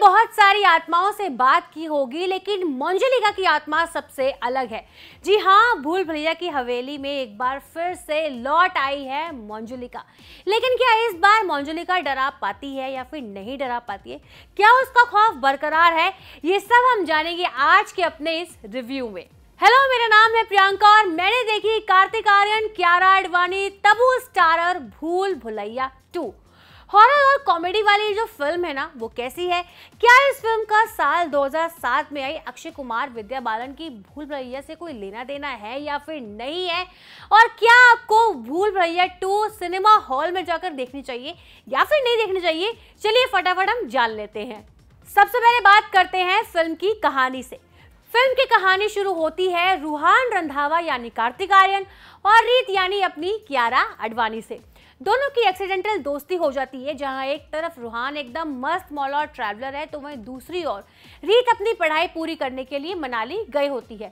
बहुत सारी आत्माओं से बात की होगी लेकिन मंजुलिका की आत्मा सबसे अलग है जी हाँ भूल भलिया की हवेली में एक बार फिर से लौट आई है मंजुलिका लेकिन क्या इस बार मंजुलिका डरा पाती है या फिर नहीं डरा पाती है क्या उसका खौफ बरकरार है ये सब हम जानेंगे आज के अपने इस रिव्यू में हेलो मेरा नाम है प्रियंका और मैंने देखी Kartik Aaryan Kiara Advani Tabu starrer Bhool Bhulaiyaa two horror और कॉमेडी वाली जो फिल्म है ना वो कैसी है क्या इस फिल्म का साल 2007 में आई अक्षय कुमार विद्या बालन की भूल भैया से कोई लेना देना है या फिर नहीं है और क्या आपको भूल भैया टू सिनेमा हॉल में जाकर देखनी चाहिए या फिर नहीं देखनी चाहिए चलिए फटाफट हम जान लेते हैं सबसे पहले बात करते हैं फिल्म की कहानी से फिल्म की कहानी शुरू होती है रूहान रंधावा यानी कार्तिक आर्यन और रीत यानी अपनी कियारा अडवाणी से दोनों की एक्सीडेंटल दोस्ती हो जाती है जहां एक तरफ रूहान एकदम मस्त मॉल और ट्रैवलर है तो वहीं दूसरी ओर रीत अपनी पढ़ाई पूरी करने के लिए मनाली गई होती है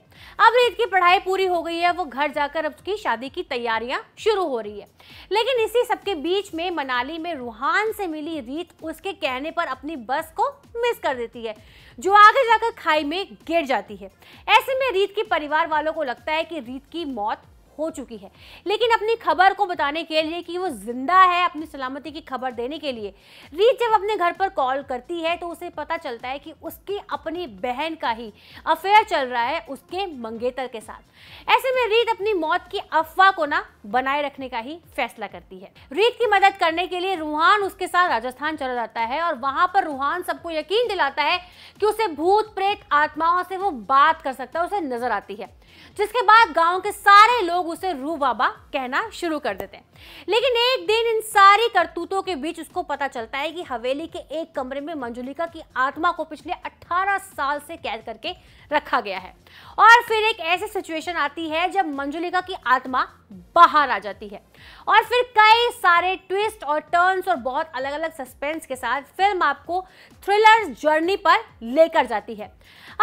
अब रीत की पढ़ाई पूरी हो गई है वो घर जाकर अब उसकी शादी की तैयारियां शुरू हो रही है लेकिन इसी सबके बीच में मनाली में रूहान से मिली रीत उसके कहने पर अपनी बस को मिस कर देती है जो आगे जाकर खाई में गिर जाती है ऐसे में रीत के परिवार वालों को लगता है कि रीत की मौत हो चुकी है लेकिन अपनी खबर को बताने के लिए कि वो जिंदा है अपनी सलामती की खबर देने के लिए रीत जब अपने घर पर कॉल करती है तो उसे पता चलता है कि उसकी अपनी बहन का ही अफेयर चल रहा है उसके मंगेतर के साथ ऐसे में रीत अपनी मौत की अफवाह को ना बनाए रखने का ही फैसला करती है रीत की मदद करने के लिए रूहान उसके साथ राजस्थान चला जाता है और वहां पर रूहान सबको यकीन दिलाता है कि उसे भूत प्रेत आत्माओं से वो बात कर सकता है उसे नजर आती है जिसके बाद गांव के सारे लोग उसे रू बाबा कहना शुरू कर देते हैं लेकिन एक दिन इन सारी करतूतों के बीच उसको पता चलता है कि हवेली के एक कमरे में मंजुलिका की आत्मा को पिछले 18 साल से कैद करके रखा गया है और फिर एक ऐसी सिचुएशन आती है जब मंजुलिका की आत्मा बाहर आ जाती है और फिर कई सारे ट्विस्ट और टर्न्स और बहुत अलग अलग सस्पेंस के साथ फिल्म आपको थ्रिलर जर्नी पर लेकर जाती है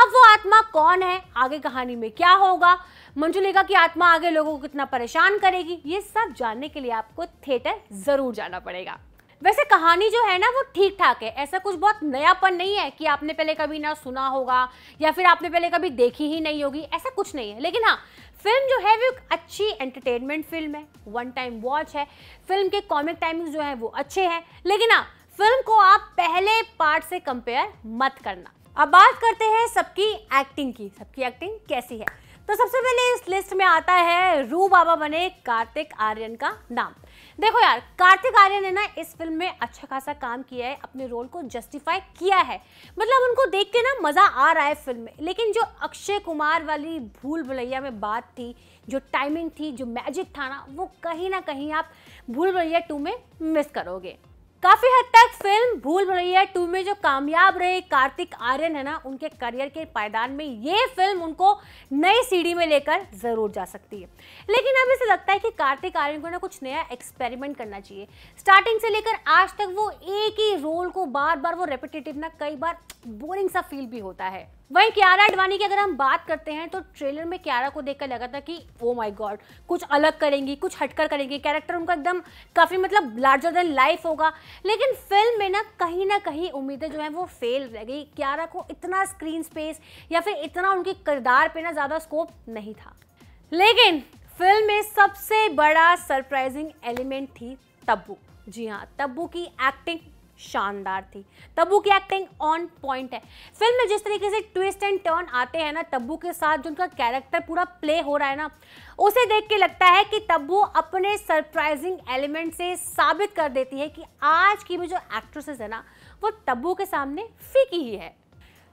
अब वो आत्मा कौन है आगे कहानी में क्या होगा मंजुलेखा की आत्मा आगे लोगों को कितना परेशान करेगी ये सब जानने के लिए आपको थिएटर ज़रूर जाना पड़ेगा वैसे कहानी जो है ना वो ठीक ठाक है ऐसा कुछ बहुत नयापन नहीं है कि आपने पहले कभी ना सुना होगा या फिर आपने पहले कभी देखी ही नहीं होगी ऐसा कुछ नहीं है लेकिन हाँ फिल्म जो है वो एक अच्छी एंटरटेनमेंट फिल्म है वन टाइम वॉच है फिल्म के कॉमिक टाइमिंग जो है वो अच्छे हैं लेकिन हाँ फिल्म को आप पहले पार्ट से कंपेयर मत करना अब बात करते हैं सबकी एक्टिंग की सबकी एक्टिंग कैसी है तो सबसे पहले इस लिस्ट में आता है रू बाबा बने कार्तिक आर्यन का नाम देखो यार कार्तिक आर्यन ने ना इस फिल्म में अच्छा खासा काम किया है अपने रोल को जस्टिफाई किया है मतलब उनको देख के ना मज़ा आ रहा है फिल्म में लेकिन जो अक्षय कुमार वाली भूल भुलैया में बात थी जो टाइमिंग थी जो मैजिक था ना वो कहीं ना कहीं आप भूल भुलैया टू में मिस करोगे काफी हद तक फिल्म भूल भुलैया टू में जो कामयाब रहे कार्तिक आर्यन है ना उनके करियर के पायदान में ये फिल्म उनको नई सीढ़ी में लेकर जरूर जा सकती है लेकिन अब इसे लगता है कि कार्तिक आर्यन को ना कुछ नया एक्सपेरिमेंट करना चाहिए स्टार्टिंग से लेकर आज तक वो एक ही बार बार वो रेपिटेटिव ना कई बार बोरिंग सा फील भी होता है वहीं क्यारा अडवाणी की अगर हम बात करते हैं तो ट्रेलर में क्यारा को देखकर लगा था कि ओ माय गॉड कुछ अलग करेंगी कुछ हटकर करेंगी कैरेक्टर उनका एकदम काफ़ी मतलब लार्जर देन लाइफ होगा लेकिन फिल्म में ना कहीं ना कहीं उम्मीदें जो हैं वो फेल रह गई क्यारा को इतना स्क्रीन स्पेस या फिर इतना उनके किरदार पर ना ज़्यादा स्कोप नहीं था लेकिन फिल्म में सबसे बड़ा सरप्राइजिंग एलिमेंट थी तब्बू जी हाँ तब्बू की एक्टिंग शानदार थी तब्बू की एक्टिंग ऑन पॉइंट है फिल्म में जिस तरीके से ट्विस्ट एंड टर्न आते हैं ना तब्बू के साथ जो उनका कैरेक्टर पूरा प्ले हो रहा है ना उसे देख के लगता है कि तब्बू अपने सरप्राइजिंग एलिमेंट से साबित कर देती है कि आज की भी जो एक्ट्रेसेस है ना वो तब्बू के सामने फीकी ही है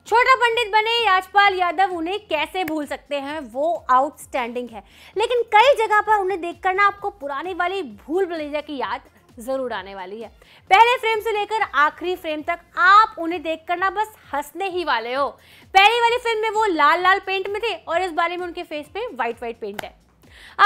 छोटा पंडित बने राजपाल यादव उन्हें कैसे भूल सकते हैं वो आउटस्टैंडिंग है लेकिन कई जगह पर उन्हें देखकर ना आपको पुरानी वाली भूल भलेजा की याद जरूर आने वाली है पहले फ्रेम से लेकर आखिरी फ्रेम तक आप उन्हें देखकर ना बस हंसने ही वाले हो पहली वाली फिल्म में वो लाल लाल पेंट में थे और इस बारे में उनके फेस पे व्हाइट व्हाइट पेंट है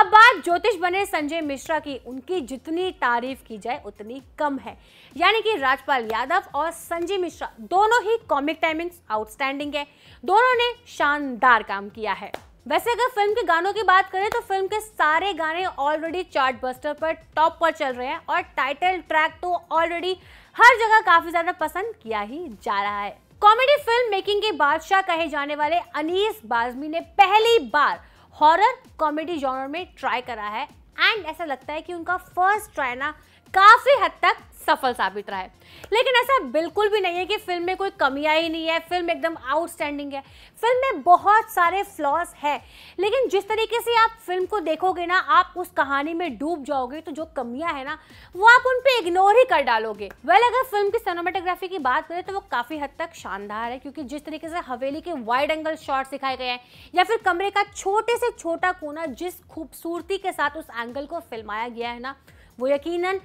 अब बात ज्योतिष बने संजय मिश्रा की उनकी जितनी तारीफ की जाए उतनी कम है यानी कि राजपाल यादव और संजय मिश्रा दोनों ही कॉमिक टाइमिंग्स आउटस्टैंडिंग है दोनों ने शानदार काम किया है वैसे अगर फिल्म के गानों की बात करें तो फिल्म के सारे गाने ऑलरेडी चार्ट बस्टर पर टॉप पर चल रहे हैं और टाइटल ट्रैक तो ऑलरेडी हर जगह काफी ज्यादा पसंद किया ही जा रहा है कॉमेडी फिल्म मेकिंग के बादशाह कहे जाने वाले अनीस बाजमी ने पहली बार हॉरर कॉमेडी जॉनर में ट्राई करा है एंड ऐसा लगता है कि उनका फर्स्ट ट्राई ना काफ़ी हद तक सफल साबित रहा है लेकिन ऐसा बिल्कुल भी नहीं है कि फिल्म में कोई कमी आई नहीं है फिल्म एकदम आउटस्टैंडिंग है फिल्म में बहुत सारे फ्लॉज हैं लेकिन जिस तरीके से आप फिल्म को देखोगे ना आप उस कहानी में डूब जाओगे तो जो कमियां है ना वो आप उन पर इग्नोर ही कर डालोगे वेल अगर फिल्म की सिनेमाटोग्राफी की बात करें तो वो काफ़ी हद तक शानदार है क्योंकि जिस तरीके से हवेली के वाइड एंगल शॉर्ट दिखाए गए हैं या फिर कमरे का छोटे से छोटा कोना जिस खूबसूरती के साथ उस एंगल को फिल्माया गया है ना वो यकीनन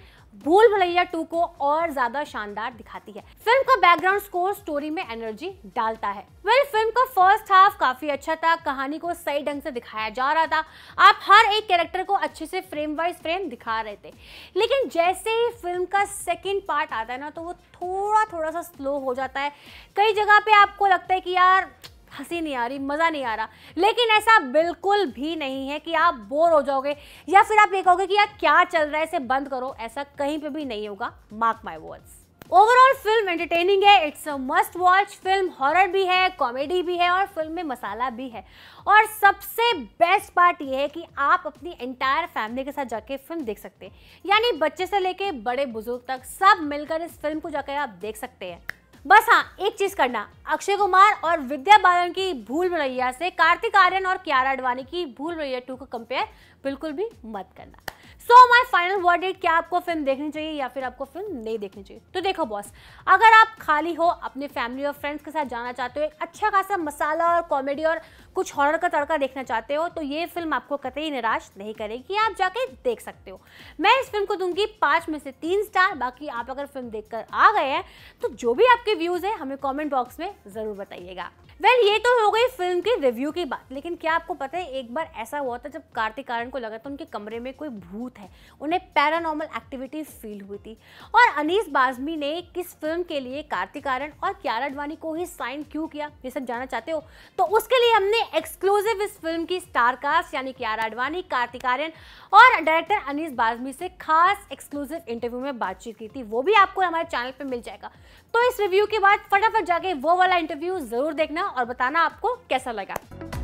भूल भलैया टू को और ज्यादा शानदार दिखाती है फिल्म का बैकग्राउंड स्कोर स्टोरी में एनर्जी डालता है वेल well, फिल्म का फर्स्ट हाफ काफी अच्छा था कहानी को सही ढंग से दिखाया जा रहा था आप हर एक कैरेक्टर को अच्छे से फ्रेम वाइज फ्रेम दिखा रहे थे लेकिन जैसे ही फिल्म का सेकेंड पार्ट आता है ना तो वो थोड़ा थोड़ा सा स्लो हो जाता है कई जगह पे आपको लगता है कि यार हंसी नहीं आ रही मज़ा नहीं आ रहा लेकिन ऐसा बिल्कुल भी नहीं है कि आप बोर हो जाओगे या फिर आप ये कहोगे कि यार क्या चल रहा है इसे बंद करो ऐसा कहीं पे भी नहीं होगा मार्क माय वर्ड्स ओवरऑल फिल्म एंटरटेनिंग है इट्स अ मस्ट वॉच फिल्म हॉरर भी है कॉमेडी भी है और फिल्म में मसाला भी है और सबसे बेस्ट पार्ट ये है कि आप अपनी एंटायर फैमिली के साथ जाके फिल्म देख सकते हैं यानी बच्चे से लेके बड़े बुजुर्ग तक सब मिलकर इस फिल्म को जाकर आप देख सकते हैं बस हाँ एक चीज करना अक्षय कुमार और विद्या बालन की भूल भुलैया से कार्तिक आर्यन और क्यारा अडवाणी की भूल भुलैया टू को कंपेयर बिल्कुल भी मत करना so my final word it क्या आपको फिल्म देखनी चाहिए या फिर आपको फिल्म नहीं देखनी चाहिए तो देखो बॉस अगर आप खाली हो अपने फैमिली और फ्रेंड्स के साथ जाना चाहते हो एक अच्छा खासा मसाला और कॉमेडी और कुछ हॉरर का तड़का देखना चाहते हो तो ये फिल्म आपको कतई निराश नहीं करेगी आप जाके देख सकते हो मैं इस फिल्म को दूंगी पाँच में से तीन स्टार बाकी आप अगर फिल्म देख आ गए हैं तो जो भी आपके व्यूज़ हैं हमें कॉमेंट बॉक्स में ज़रूर बताइएगा वेल well, ये तो हो गई फिल्म की रिव्यू की बात लेकिन क्या आपको पता है एक बार ऐसा हुआ था जब कार्तिक आर्यन को लगा था उनके कमरे में कोई भूत है उन्हें पैरानॉर्मल एक्टिविटीज़ फील हुई थी और अनीस बाजमी ने किस फिल्म के लिए कार्तिक आर्यन और क्यारा अडवाणी को ही साइन क्यों किया ये सब जानना चाहते हो तो उसके लिए हमने एक्सक्लूसिव इस फिल्म की स्टारकास्ट यानी क्यारा अडवाणी कार्तिक आर्यन और डायरेक्टर अनीस बाजमी से खास एक्सक्लूसिव इंटरव्यू में बातचीत की थी वो भी आपको हमारे चैनल पर मिल जाएगा तो इस रिव्यू के बाद फटाफट जाके वो वाला इंटरव्यू ज़रूर देखना और बताना आपको कैसा लगा